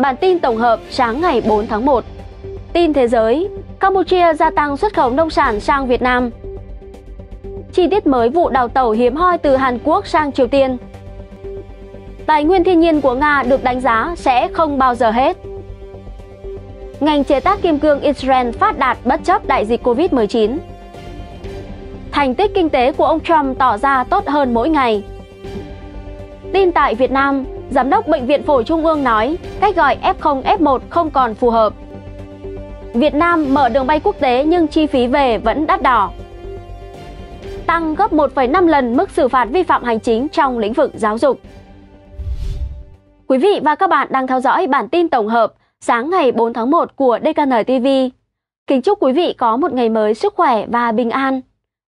Bản tin tổng hợp sáng ngày 4 tháng 1. Tin thế giới, Campuchia gia tăng xuất khẩu nông sản sang Việt Nam. Chi tiết mới vụ đào tẩu hiếm hoi từ Hàn Quốc sang Triều Tiên. Tài nguyên thiên nhiên của Nga được đánh giá sẽ không bao giờ hết. Ngành chế tác kim cương Israel phát đạt bất chấp đại dịch Covid-19. Thành tích kinh tế của ông Trump tỏ ra tốt hơn mỗi ngày. Tin tại Việt Nam, Giám đốc Bệnh viện Phổi Trung ương nói cách gọi F0, F1 không còn phù hợp. Việt Nam mở đường bay quốc tế nhưng chi phí về vẫn đắt đỏ. Tăng gấp 1,5 lần mức xử phạt vi phạm hành chính trong lĩnh vực giáo dục. Quý vị và các bạn đang theo dõi bản tin tổng hợp sáng ngày 4 tháng 1 của DKN TV. Kính chúc quý vị có một ngày mới sức khỏe và bình an.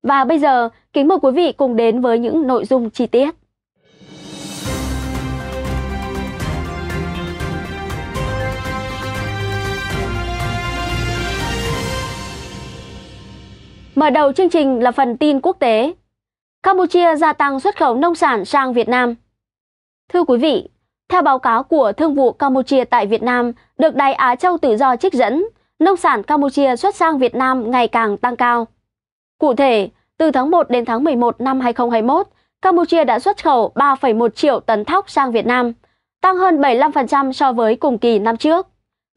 Và bây giờ, kính mời quý vị cùng đến với những nội dung chi tiết. Mở đầu chương trình là phần tin quốc tế. Campuchia gia tăng xuất khẩu nông sản sang Việt Nam. Thưa quý vị, theo báo cáo của Thương vụ Campuchia tại Việt Nam được Đài Á Châu Tự do trích dẫn, nông sản Campuchia xuất sang Việt Nam ngày càng tăng cao. Cụ thể, từ tháng 1 đến tháng 11 năm 2021, Campuchia đã xuất khẩu 3,1 triệu tấn thóc sang Việt Nam, tăng hơn 75% so với cùng kỳ năm trước.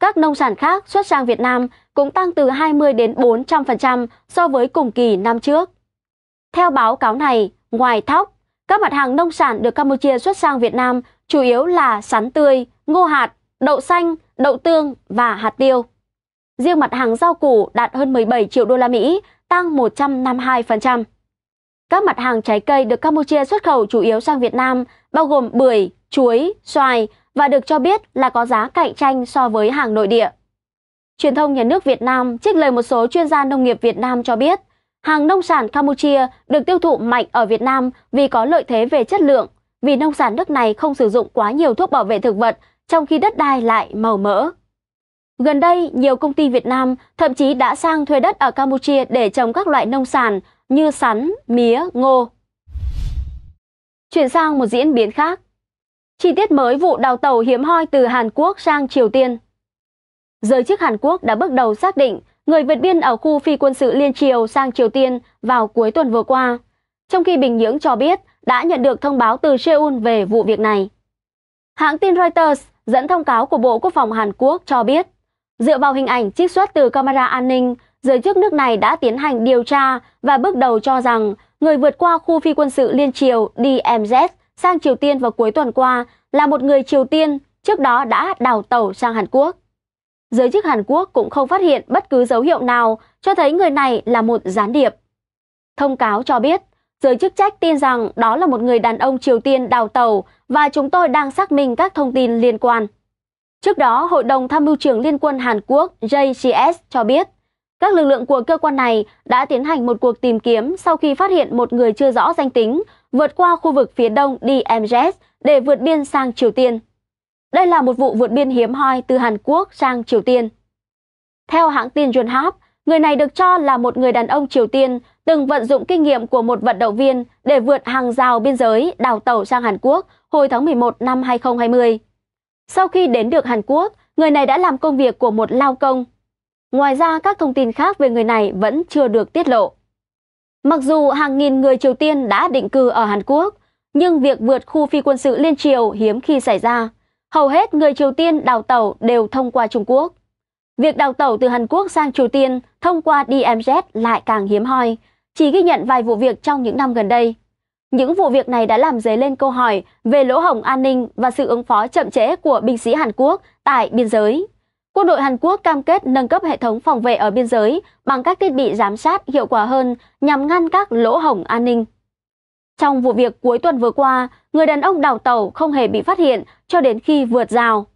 Các nông sản khác xuất sang Việt Nam cũng tăng từ 20 đến 400% so với cùng kỳ năm trước. Theo báo cáo này, ngoài thóc, các mặt hàng nông sản được Campuchia xuất sang Việt Nam chủ yếu là sắn tươi, ngô hạt, đậu xanh, đậu tương và hạt tiêu. Riêng mặt hàng rau củ đạt hơn 17 triệu đô la Mỹ, tăng 152%. Các mặt hàng trái cây được Campuchia xuất khẩu chủ yếu sang Việt Nam bao gồm bưởi, chuối, xoài và được cho biết là có giá cạnh tranh so với hàng nội địa truyền thông nhà nước Việt Nam trích lời một số chuyên gia nông nghiệp Việt Nam cho biết, hàng nông sản Campuchia được tiêu thụ mạnh ở Việt Nam vì có lợi thế về chất lượng, vì nông sản nước này không sử dụng quá nhiều thuốc bảo vệ thực vật, trong khi đất đai lại màu mỡ. Gần đây, nhiều công ty Việt Nam thậm chí đã sang thuê đất ở Campuchia để trồng các loại nông sản như sắn, mía, ngô. Chuyển sang một diễn biến khác. Chi tiết mới vụ đào tàu hiếm hoi từ Hàn Quốc sang Triều Tiên giới chức Hàn Quốc đã bước đầu xác định người vượt biên ở khu phi quân sự Liên Triều sang Triều Tiên vào cuối tuần vừa qua, trong khi Bình Nhưỡng cho biết đã nhận được thông báo từ Seoul về vụ việc này. Hãng tin Reuters dẫn thông cáo của Bộ Quốc phòng Hàn Quốc cho biết, dựa vào hình ảnh trích xuất từ camera an ninh, giới chức nước này đã tiến hành điều tra và bước đầu cho rằng người vượt qua khu phi quân sự Liên Triều DMZ sang Triều Tiên vào cuối tuần qua là một người Triều Tiên trước đó đã đào tàu sang Hàn Quốc giới chức Hàn Quốc cũng không phát hiện bất cứ dấu hiệu nào cho thấy người này là một gián điệp. Thông cáo cho biết, giới chức trách tin rằng đó là một người đàn ông Triều Tiên đào tàu và chúng tôi đang xác minh các thông tin liên quan. Trước đó, Hội đồng Tham mưu trưởng Liên quân Hàn Quốc JCS cho biết, các lực lượng của cơ quan này đã tiến hành một cuộc tìm kiếm sau khi phát hiện một người chưa rõ danh tính vượt qua khu vực phía đông DMZ để vượt biên sang Triều Tiên. Đây là một vụ vượt biên hiếm hoi từ Hàn Quốc sang Triều Tiên. Theo hãng tin Yonhap, người này được cho là một người đàn ông Triều Tiên từng vận dụng kinh nghiệm của một vận động viên để vượt hàng rào biên giới đào tẩu sang Hàn Quốc hồi tháng 11 năm 2020. Sau khi đến được Hàn Quốc, người này đã làm công việc của một lao công. Ngoài ra, các thông tin khác về người này vẫn chưa được tiết lộ. Mặc dù hàng nghìn người Triều Tiên đã định cư ở Hàn Quốc, nhưng việc vượt khu phi quân sự liên triều hiếm khi xảy ra hầu hết người Triều Tiên đào tẩu đều thông qua Trung Quốc. Việc đào tẩu từ Hàn Quốc sang Triều Tiên thông qua DMZ lại càng hiếm hoi, chỉ ghi nhận vài vụ việc trong những năm gần đây. Những vụ việc này đã làm dấy lên câu hỏi về lỗ hổng an ninh và sự ứng phó chậm trễ của binh sĩ Hàn Quốc tại biên giới. Quân đội Hàn Quốc cam kết nâng cấp hệ thống phòng vệ ở biên giới bằng các thiết bị giám sát hiệu quả hơn nhằm ngăn các lỗ hổng an ninh. Trong vụ việc cuối tuần vừa qua, người đàn ông đào tàu không hề bị phát hiện cho đến khi vượt rào.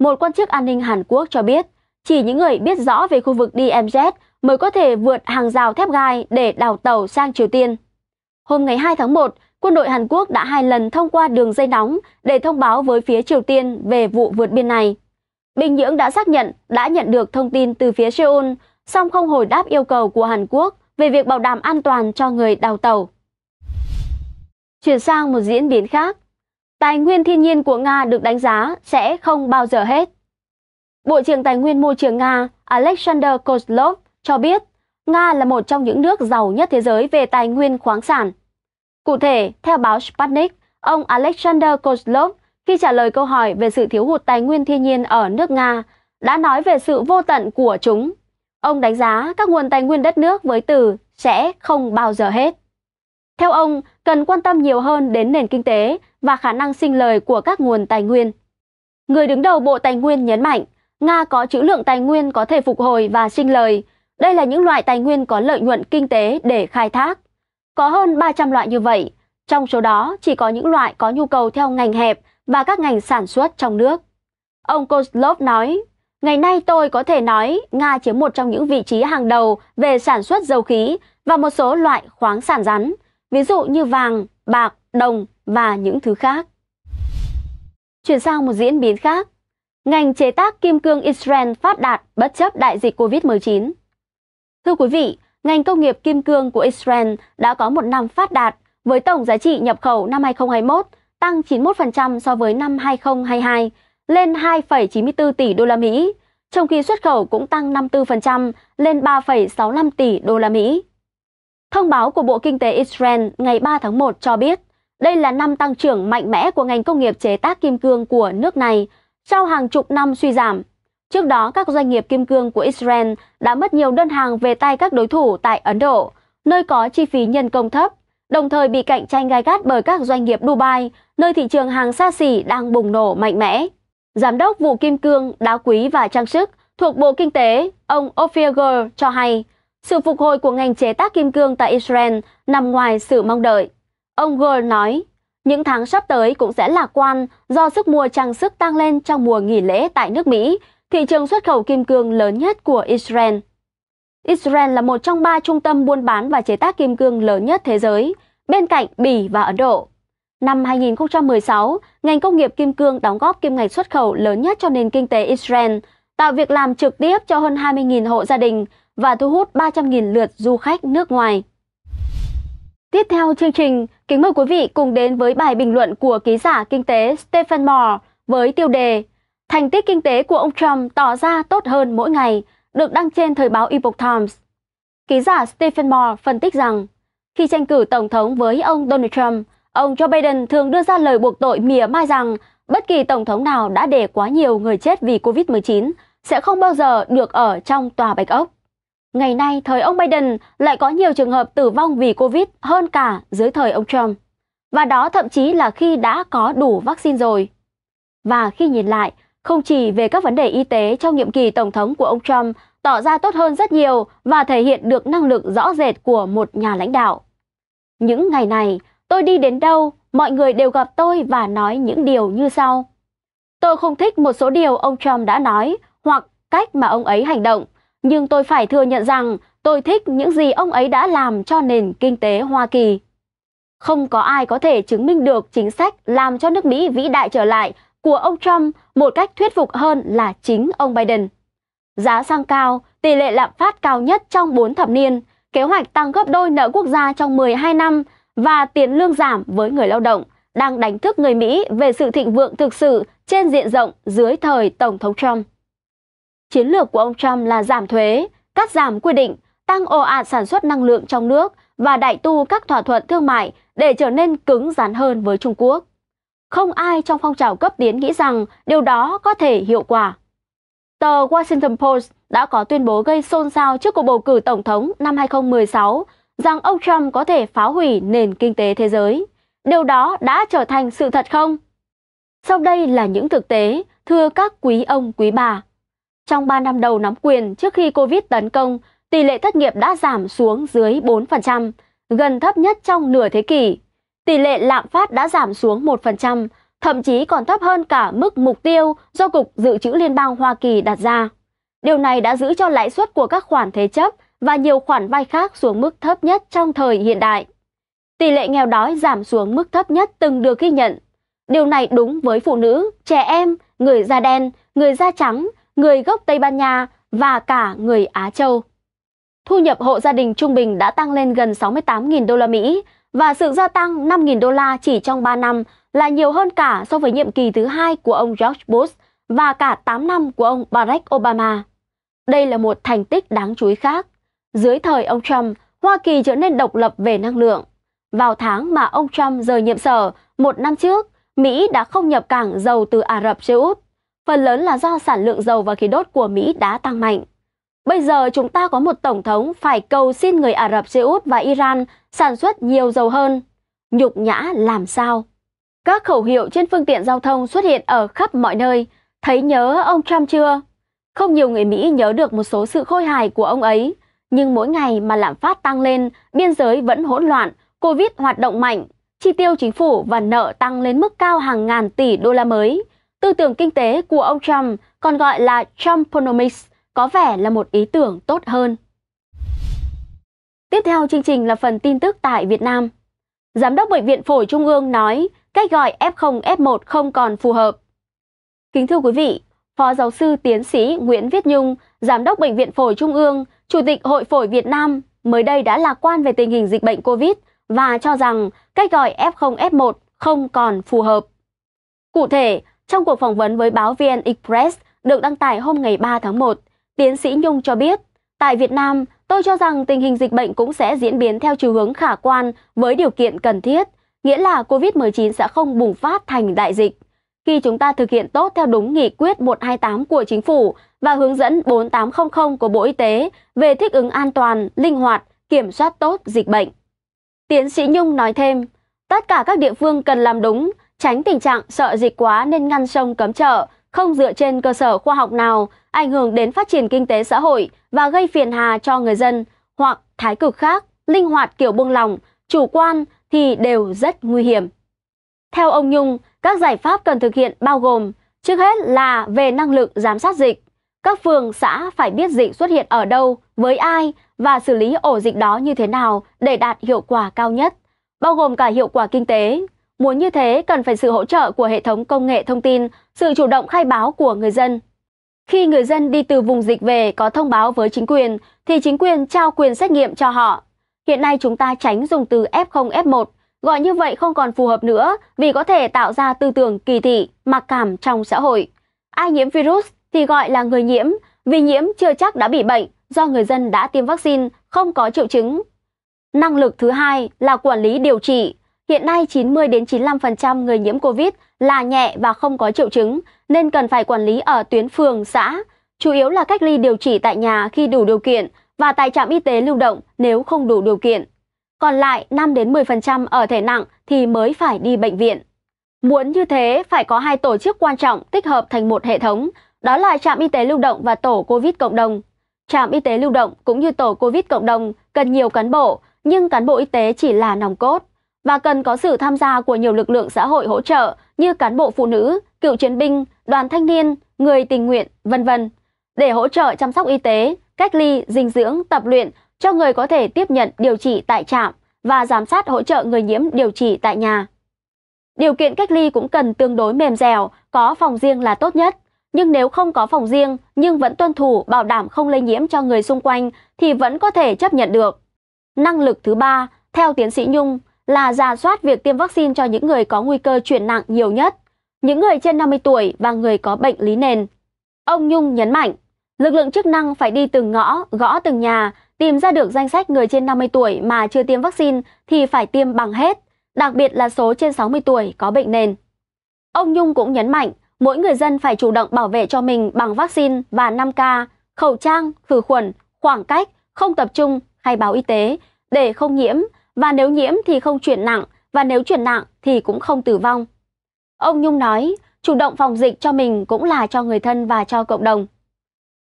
Một quan chức an ninh Hàn Quốc cho biết, chỉ những người biết rõ về khu vực DMZ mới có thể vượt hàng rào thép gai để đào tàu sang Triều Tiên. Hôm ngày 2 tháng 1, quân đội Hàn Quốc đã hai lần thông qua đường dây nóng để thông báo với phía Triều Tiên về vụ vượt biên này. Bình Nhưỡng đã xác nhận đã nhận được thông tin từ phía Seoul, song không hồi đáp yêu cầu của Hàn Quốc về việc bảo đảm an toàn cho người đào tàu. Chuyển sang một diễn biến khác, tài nguyên thiên nhiên của Nga được đánh giá sẽ không bao giờ hết. Bộ trưởng Tài nguyên Môi trường Nga Alexander Kozlov cho biết Nga là một trong những nước giàu nhất thế giới về tài nguyên khoáng sản. Cụ thể, theo báo Sputnik, ông Alexander Kozlov khi trả lời câu hỏi về sự thiếu hụt tài nguyên thiên nhiên ở nước Nga đã nói về sự vô tận của chúng. Ông đánh giá các nguồn tài nguyên đất nước với từ sẽ không bao giờ hết. Theo ông, cần quan tâm nhiều hơn đến nền kinh tế và khả năng sinh lời của các nguồn tài nguyên. Người đứng đầu Bộ Tài nguyên nhấn mạnh, Nga có trữ lượng tài nguyên có thể phục hồi và sinh lời. Đây là những loại tài nguyên có lợi nhuận kinh tế để khai thác. Có hơn 300 loại như vậy, trong số đó chỉ có những loại có nhu cầu theo ngành hẹp và các ngành sản xuất trong nước. Ông Kozlov nói, Ngày nay tôi có thể nói Nga chiếm một trong những vị trí hàng đầu về sản xuất dầu khí và một số loại khoáng sản rắn, ví dụ như vàng, bạc, đồng và những thứ khác. Chuyển sang một diễn biến khác, ngành chế tác kim cương Israel phát đạt bất chấp đại dịch COVID-19. Thưa quý vị, ngành công nghiệp kim cương của Israel đã có một năm phát đạt với tổng giá trị nhập khẩu năm 2021 tăng 91% so với năm 2022 lên 2,94 tỷ đô la Mỹ, trong khi xuất khẩu cũng tăng 54% lên 3,65 tỷ đô la Mỹ. Thông báo của Bộ Kinh tế Israel ngày 3 tháng 1 cho biết đây là năm tăng trưởng mạnh mẽ của ngành công nghiệp chế tác kim cương của nước này sau hàng chục năm suy giảm. Trước đó, các doanh nghiệp kim cương của Israel đã mất nhiều đơn hàng về tay các đối thủ tại Ấn Độ, nơi có chi phí nhân công thấp, đồng thời bị cạnh tranh gai gắt bởi các doanh nghiệp Dubai, nơi thị trường hàng xa xỉ đang bùng nổ mạnh mẽ. Giám đốc vụ kim cương, đá quý và trang sức thuộc Bộ Kinh tế, ông Ophir Ger cho hay, sự phục hồi của ngành chế tác kim cương tại Israel nằm ngoài sự mong đợi. Ông Gold nói, những tháng sắp tới cũng sẽ lạc quan do sức mua trang sức tăng lên trong mùa nghỉ lễ tại nước Mỹ, thị trường xuất khẩu kim cương lớn nhất của Israel. Israel là một trong ba trung tâm buôn bán và chế tác kim cương lớn nhất thế giới, bên cạnh Bỉ và Ấn Độ. Năm 2016, ngành công nghiệp kim cương đóng góp kim ngạch xuất khẩu lớn nhất cho nền kinh tế Israel, tạo việc làm trực tiếp cho hơn 20.000 hộ gia đình và thu hút 300.000 lượt du khách nước ngoài. Tiếp theo chương trình, kính mời quý vị cùng đến với bài bình luận của ký giả kinh tế Stephen Moore với tiêu đề Thành tích kinh tế của ông Trump tỏ ra tốt hơn mỗi ngày, được đăng trên thời báo Epoch Times. Ký giả Stephen Moore phân tích rằng, khi tranh cử tổng thống với ông Donald Trump, ông Joe Biden thường đưa ra lời buộc tội mỉa mai rằng bất kỳ tổng thống nào đã để quá nhiều người chết vì COVID-19 sẽ không bao giờ được ở trong tòa Bạch Ốc. Ngày nay, thời ông Biden lại có nhiều trường hợp tử vong vì Covid hơn cả dưới thời ông Trump. Và đó thậm chí là khi đã có đủ vaccine rồi. Và khi nhìn lại, không chỉ về các vấn đề y tế trong nhiệm kỳ Tổng thống của ông Trump tỏ ra tốt hơn rất nhiều và thể hiện được năng lực rõ rệt của một nhà lãnh đạo. Những ngày này, tôi đi đến đâu, mọi người đều gặp tôi và nói những điều như sau. Tôi không thích một số điều ông Trump đã nói hoặc cách mà ông ấy hành động nhưng tôi phải thừa nhận rằng tôi thích những gì ông ấy đã làm cho nền kinh tế Hoa Kỳ. Không có ai có thể chứng minh được chính sách làm cho nước Mỹ vĩ đại trở lại của ông Trump một cách thuyết phục hơn là chính ông Biden. Giá xăng cao, tỷ lệ lạm phát cao nhất trong 4 thập niên, kế hoạch tăng gấp đôi nợ quốc gia trong 12 năm và tiền lương giảm với người lao động đang đánh thức người Mỹ về sự thịnh vượng thực sự trên diện rộng dưới thời Tổng thống Trump. Chiến lược của ông Trump là giảm thuế, cắt giảm quy định, tăng ồ ạt sản xuất năng lượng trong nước và đại tu các thỏa thuận thương mại để trở nên cứng rắn hơn với Trung Quốc. Không ai trong phong trào cấp tiến nghĩ rằng điều đó có thể hiệu quả. Tờ Washington Post đã có tuyên bố gây xôn xao trước cuộc bầu cử tổng thống năm 2016 rằng ông Trump có thể phá hủy nền kinh tế thế giới. Điều đó đã trở thành sự thật không? Sau đây là những thực tế, thưa các quý ông quý bà. Trong 3 năm đầu nắm quyền trước khi Covid tấn công, tỷ lệ thất nghiệp đã giảm xuống dưới 4%, gần thấp nhất trong nửa thế kỷ. Tỷ lệ lạm phát đã giảm xuống 1%, thậm chí còn thấp hơn cả mức mục tiêu do Cục Dự trữ Liên bang Hoa Kỳ đặt ra. Điều này đã giữ cho lãi suất của các khoản thế chấp và nhiều khoản vay khác xuống mức thấp nhất trong thời hiện đại. Tỷ lệ nghèo đói giảm xuống mức thấp nhất từng được ghi nhận. Điều này đúng với phụ nữ, trẻ em, người da đen, người da trắng, người gốc Tây Ban Nha và cả người Á Châu. Thu nhập hộ gia đình trung bình đã tăng lên gần 68.000 đô la Mỹ và sự gia tăng 5.000 đô la chỉ trong 3 năm là nhiều hơn cả so với nhiệm kỳ thứ hai của ông George Bush và cả 8 năm của ông Barack Obama. Đây là một thành tích đáng chú ý khác. Dưới thời ông Trump, Hoa Kỳ trở nên độc lập về năng lượng. Vào tháng mà ông Trump rời nhiệm sở, một năm trước, Mỹ đã không nhập cảng dầu từ Ả Rập Xê Út phần lớn là do sản lượng dầu và khí đốt của Mỹ đã tăng mạnh. Bây giờ chúng ta có một tổng thống phải cầu xin người Ả Rập Xê Út và Iran sản xuất nhiều dầu hơn. Nhục nhã làm sao? Các khẩu hiệu trên phương tiện giao thông xuất hiện ở khắp mọi nơi. Thấy nhớ ông Trump chưa? Không nhiều người Mỹ nhớ được một số sự khôi hài của ông ấy, nhưng mỗi ngày mà lạm phát tăng lên, biên giới vẫn hỗn loạn, Covid hoạt động mạnh, chi tiêu chính phủ và nợ tăng lên mức cao hàng ngàn tỷ đô la mới – Tư tưởng kinh tế của ông Trump, còn gọi là Trumponomics, có vẻ là một ý tưởng tốt hơn. Tiếp theo chương trình là phần tin tức tại Việt Nam. Giám đốc Bệnh viện Phổi Trung ương nói cách gọi F0, F1 không còn phù hợp. Kính thưa quý vị, Phó giáo sư tiến sĩ Nguyễn Viết Nhung, Giám đốc Bệnh viện Phổi Trung ương, Chủ tịch Hội Phổi Việt Nam mới đây đã lạc quan về tình hình dịch bệnh COVID và cho rằng cách gọi F0, F1 không còn phù hợp. Cụ thể, trong cuộc phỏng vấn với báo VN Express được đăng tải hôm ngày 3 tháng 1, tiến sĩ Nhung cho biết, tại Việt Nam, tôi cho rằng tình hình dịch bệnh cũng sẽ diễn biến theo chiều hướng khả quan với điều kiện cần thiết, nghĩa là COVID-19 sẽ không bùng phát thành đại dịch. Khi chúng ta thực hiện tốt theo đúng nghị quyết 128 của chính phủ và hướng dẫn 4800 của Bộ Y tế về thích ứng an toàn, linh hoạt, kiểm soát tốt dịch bệnh. Tiến sĩ Nhung nói thêm, tất cả các địa phương cần làm đúng tránh tình trạng sợ dịch quá nên ngăn sông cấm chợ, không dựa trên cơ sở khoa học nào, ảnh hưởng đến phát triển kinh tế xã hội và gây phiền hà cho người dân, hoặc thái cực khác, linh hoạt kiểu buông lỏng, chủ quan thì đều rất nguy hiểm. Theo ông Nhung, các giải pháp cần thực hiện bao gồm trước hết là về năng lực giám sát dịch. Các phường, xã phải biết dịch xuất hiện ở đâu, với ai và xử lý ổ dịch đó như thế nào để đạt hiệu quả cao nhất, bao gồm cả hiệu quả kinh tế, Muốn như thế, cần phải sự hỗ trợ của hệ thống công nghệ thông tin, sự chủ động khai báo của người dân. Khi người dân đi từ vùng dịch về có thông báo với chính quyền, thì chính quyền trao quyền xét nghiệm cho họ. Hiện nay chúng ta tránh dùng từ F0, F1, gọi như vậy không còn phù hợp nữa vì có thể tạo ra tư tưởng kỳ thị, mặc cảm trong xã hội. Ai nhiễm virus thì gọi là người nhiễm, vì nhiễm chưa chắc đã bị bệnh do người dân đã tiêm vaccine, không có triệu chứng. Năng lực thứ hai là quản lý điều trị. Hiện nay 90 đến 95% người nhiễm Covid là nhẹ và không có triệu chứng nên cần phải quản lý ở tuyến phường, xã, chủ yếu là cách ly điều trị tại nhà khi đủ điều kiện và tại trạm y tế lưu động nếu không đủ điều kiện. Còn lại 5 đến 10% ở thể nặng thì mới phải đi bệnh viện. Muốn như thế phải có hai tổ chức quan trọng tích hợp thành một hệ thống, đó là trạm y tế lưu động và tổ Covid cộng đồng. Trạm y tế lưu động cũng như tổ Covid cộng đồng cần nhiều cán bộ, nhưng cán bộ y tế chỉ là nòng cốt và cần có sự tham gia của nhiều lực lượng xã hội hỗ trợ như cán bộ phụ nữ, cựu chiến binh, đoàn thanh niên, người tình nguyện, vân vân để hỗ trợ chăm sóc y tế, cách ly, dinh dưỡng, tập luyện cho người có thể tiếp nhận điều trị tại trạm và giám sát hỗ trợ người nhiễm điều trị tại nhà. Điều kiện cách ly cũng cần tương đối mềm dẻo, có phòng riêng là tốt nhất. Nhưng nếu không có phòng riêng nhưng vẫn tuân thủ bảo đảm không lây nhiễm cho người xung quanh thì vẫn có thể chấp nhận được. Năng lực thứ ba, theo tiến sĩ Nhung, là giả soát việc tiêm vaccine cho những người có nguy cơ chuyển nặng nhiều nhất, những người trên 50 tuổi và người có bệnh lý nền. Ông Nhung nhấn mạnh, lực lượng chức năng phải đi từng ngõ, gõ từng nhà, tìm ra được danh sách người trên 50 tuổi mà chưa tiêm vaccine thì phải tiêm bằng hết, đặc biệt là số trên 60 tuổi có bệnh nền. Ông Nhung cũng nhấn mạnh, mỗi người dân phải chủ động bảo vệ cho mình bằng vaccine và 5K, khẩu trang, khử khuẩn, khoảng cách, không tập trung, khai báo y tế để không nhiễm, và nếu nhiễm thì không chuyển nặng và nếu chuyển nặng thì cũng không tử vong. Ông Nhung nói, chủ động phòng dịch cho mình cũng là cho người thân và cho cộng đồng.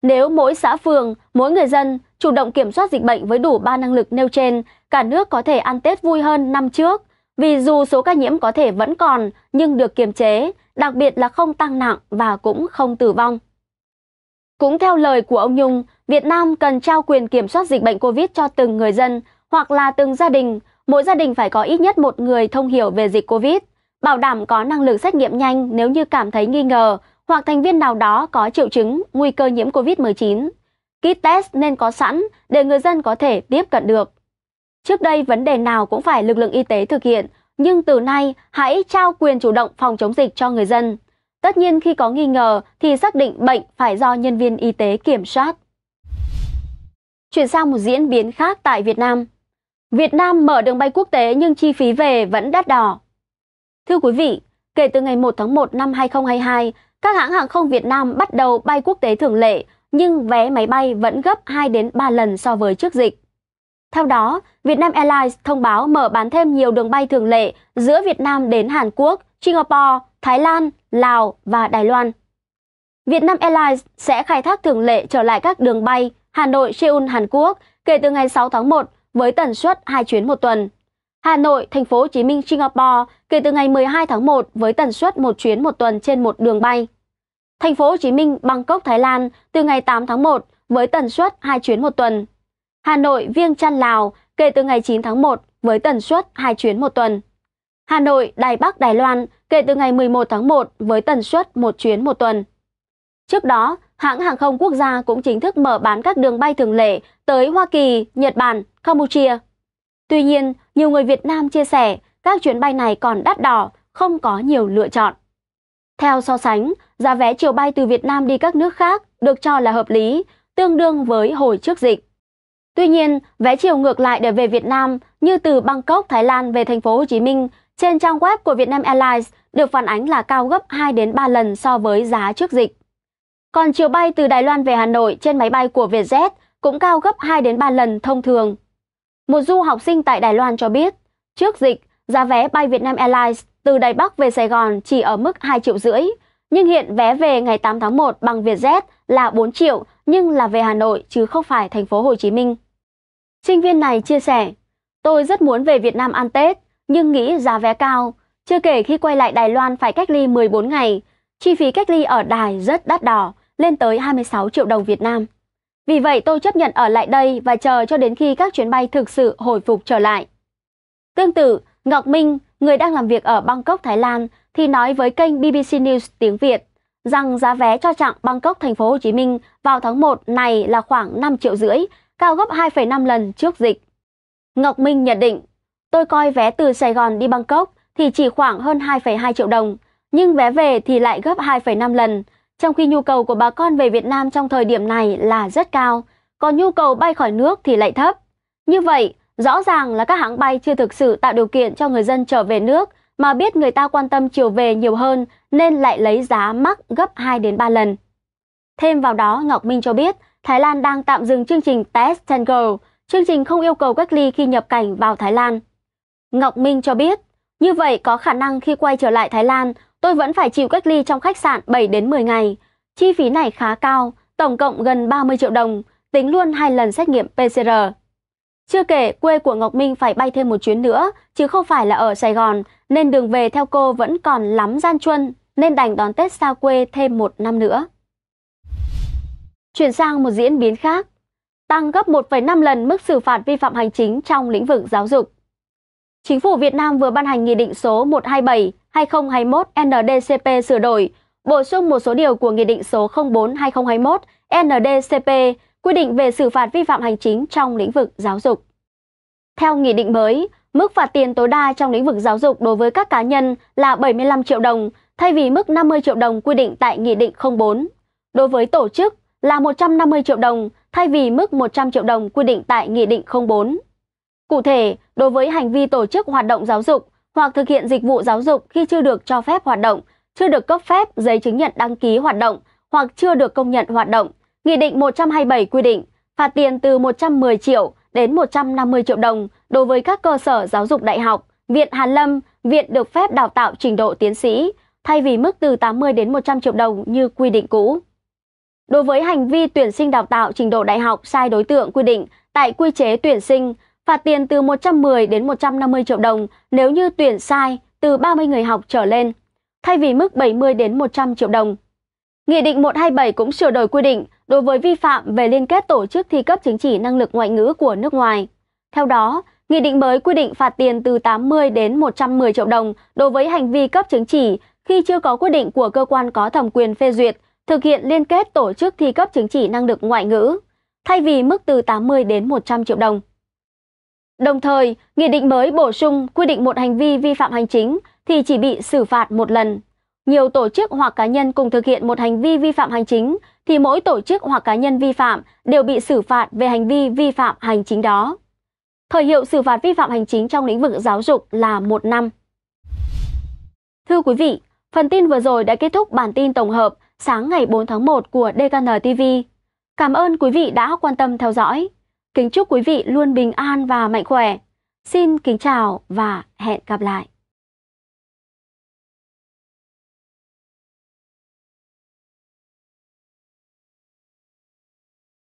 Nếu mỗi xã phường, mỗi người dân chủ động kiểm soát dịch bệnh với đủ 3 năng lực nêu trên, cả nước có thể ăn Tết vui hơn năm trước, vì dù số ca nhiễm có thể vẫn còn nhưng được kiềm chế, đặc biệt là không tăng nặng và cũng không tử vong. Cũng theo lời của ông Nhung, Việt Nam cần trao quyền kiểm soát dịch bệnh COVID cho từng người dân hoặc là từng gia đình, mỗi gia đình phải có ít nhất một người thông hiểu về dịch COVID, bảo đảm có năng lực xét nghiệm nhanh nếu như cảm thấy nghi ngờ hoặc thành viên nào đó có triệu chứng nguy cơ nhiễm COVID-19. Kit test nên có sẵn để người dân có thể tiếp cận được. Trước đây vấn đề nào cũng phải lực lượng y tế thực hiện, nhưng từ nay hãy trao quyền chủ động phòng chống dịch cho người dân. Tất nhiên khi có nghi ngờ thì xác định bệnh phải do nhân viên y tế kiểm soát. Chuyển sang một diễn biến khác tại Việt Nam. Việt Nam mở đường bay quốc tế nhưng chi phí về vẫn đắt đỏ. Thưa quý vị, kể từ ngày 1 tháng 1 năm 2022, các hãng hàng không Việt Nam bắt đầu bay quốc tế thường lệ, nhưng vé máy bay vẫn gấp 2 đến 3 lần so với trước dịch. Theo đó, Vietnam Airlines thông báo mở bán thêm nhiều đường bay thường lệ giữa Việt Nam đến Hàn Quốc, Singapore, Thái Lan, Lào và Đài Loan. Vietnam Airlines sẽ khai thác thường lệ trở lại các đường bay Hà Nội, Seoul, Hàn Quốc kể từ ngày 6 tháng 1 với tần suất 2 chuyến một tuần. Hà Nội, Thành phố Hồ Chí Minh, Singapore kể từ ngày 12 tháng 1 với tần suất một chuyến một tuần trên một đường bay. Thành phố Hồ Chí Minh, Bangkok, Thái Lan từ ngày 8 tháng 1 với tần suất 2 chuyến một tuần. Hà Nội, Viêng Chăn, Lào kể từ ngày 9 tháng 1 với tần suất 2 chuyến một tuần. Hà Nội, Đài Bắc, Đài Loan kể từ ngày 11 tháng 1 với tần suất 1 chuyến một tuần. Trước đó, hãng hàng không quốc gia cũng chính thức mở bán các đường bay thường lệ tới Hoa Kỳ, Nhật Bản, Campuchia. Tuy nhiên, nhiều người Việt Nam chia sẻ các chuyến bay này còn đắt đỏ, không có nhiều lựa chọn. Theo so sánh, giá vé chiều bay từ Việt Nam đi các nước khác được cho là hợp lý, tương đương với hồi trước dịch. Tuy nhiên, vé chiều ngược lại để về Việt Nam như từ Bangkok, Thái Lan về thành phố Hồ Chí Minh trên trang web của Vietnam Airlines được phản ánh là cao gấp 2 đến 3 lần so với giá trước dịch. Còn chiều bay từ Đài Loan về Hà Nội trên máy bay của Vietjet cũng cao gấp 2 đến 3 lần thông thường. Một du học sinh tại Đài Loan cho biết, trước dịch, giá vé bay Vietnam Airlines từ Đài Bắc về Sài Gòn chỉ ở mức 2 triệu rưỡi, nhưng hiện vé về ngày 8 tháng 1 bằng Vietjet là 4 triệu nhưng là về Hà Nội chứ không phải thành phố Hồ Chí Minh. Sinh viên này chia sẻ, tôi rất muốn về Việt Nam ăn Tết nhưng nghĩ giá vé cao, chưa kể khi quay lại Đài Loan phải cách ly 14 ngày, chi phí cách ly ở Đài rất đắt đỏ, lên tới 26 triệu đồng Việt Nam. Vì vậy tôi chấp nhận ở lại đây và chờ cho đến khi các chuyến bay thực sự hồi phục trở lại. Tương tự, Ngọc Minh, người đang làm việc ở Bangkok, Thái Lan, thì nói với kênh BBC News tiếng Việt rằng giá vé cho chặng Bangkok Thành phố Hồ Chí Minh vào tháng 1 này là khoảng 5 triệu rưỡi, cao gấp 2,5 lần trước dịch. Ngọc Minh nhận định, tôi coi vé từ Sài Gòn đi Bangkok thì chỉ khoảng hơn 2,2 triệu đồng, nhưng vé về thì lại gấp 2,5 lần, trong khi nhu cầu của bà con về Việt Nam trong thời điểm này là rất cao, còn nhu cầu bay khỏi nước thì lại thấp. Như vậy, rõ ràng là các hãng bay chưa thực sự tạo điều kiện cho người dân trở về nước mà biết người ta quan tâm chiều về nhiều hơn nên lại lấy giá mắc gấp 2 đến 3 lần. Thêm vào đó, Ngọc Minh cho biết Thái Lan đang tạm dừng chương trình Test and chương trình không yêu cầu cách ly khi nhập cảnh vào Thái Lan. Ngọc Minh cho biết, như vậy có khả năng khi quay trở lại Thái Lan, tôi vẫn phải chịu cách ly trong khách sạn 7 đến 10 ngày. Chi phí này khá cao, tổng cộng gần 30 triệu đồng, tính luôn hai lần xét nghiệm PCR. Chưa kể, quê của Ngọc Minh phải bay thêm một chuyến nữa, chứ không phải là ở Sài Gòn, nên đường về theo cô vẫn còn lắm gian truân, nên đành đón Tết xa quê thêm một năm nữa. Chuyển sang một diễn biến khác, tăng gấp 1,5 lần mức xử phạt vi phạm hành chính trong lĩnh vực giáo dục. Chính phủ Việt Nam vừa ban hành Nghị định số 127 2021-NDCP sửa đổi, bổ sung một số điều của Nghị định số 04-2021-NDCP quy định về xử phạt vi phạm hành chính trong lĩnh vực giáo dục. Theo nghị định mới, mức phạt tiền tối đa trong lĩnh vực giáo dục đối với các cá nhân là 75 triệu đồng thay vì mức 50 triệu đồng quy định tại Nghị định 04. Đối với tổ chức là 150 triệu đồng thay vì mức 100 triệu đồng quy định tại Nghị định 04. Cụ thể, đối với hành vi tổ chức hoạt động giáo dục, hoặc thực hiện dịch vụ giáo dục khi chưa được cho phép hoạt động, chưa được cấp phép giấy chứng nhận đăng ký hoạt động hoặc chưa được công nhận hoạt động. Nghị định 127 quy định phạt tiền từ 110 triệu đến 150 triệu đồng đối với các cơ sở giáo dục đại học, viện Hàn Lâm, viện được phép đào tạo trình độ tiến sĩ, thay vì mức từ 80 đến 100 triệu đồng như quy định cũ. Đối với hành vi tuyển sinh đào tạo trình độ đại học sai đối tượng quy định tại quy chế tuyển sinh phạt tiền từ 110 đến 150 triệu đồng nếu như tuyển sai từ 30 người học trở lên, thay vì mức 70 đến 100 triệu đồng. Nghị định 127 cũng sửa đổi quy định đối với vi phạm về liên kết tổ chức thi cấp chứng chỉ năng lực ngoại ngữ của nước ngoài. Theo đó, nghị định mới quy định phạt tiền từ 80 đến 110 triệu đồng đối với hành vi cấp chứng chỉ khi chưa có quyết định của cơ quan có thẩm quyền phê duyệt thực hiện liên kết tổ chức thi cấp chứng chỉ năng lực ngoại ngữ, thay vì mức từ 80 đến 100 triệu đồng. Đồng thời, nghị định mới bổ sung quy định một hành vi vi phạm hành chính thì chỉ bị xử phạt một lần. Nhiều tổ chức hoặc cá nhân cùng thực hiện một hành vi vi phạm hành chính thì mỗi tổ chức hoặc cá nhân vi phạm đều bị xử phạt về hành vi vi phạm hành chính đó. Thời hiệu xử phạt vi phạm hành chính trong lĩnh vực giáo dục là một năm. Thưa quý vị, phần tin vừa rồi đã kết thúc bản tin tổng hợp sáng ngày 4 tháng 1 của DKN TV. Cảm ơn quý vị đã quan tâm theo dõi. Kính chúc quý vị luôn bình an và mạnh khỏe. Xin kính chào và hẹn gặp lại.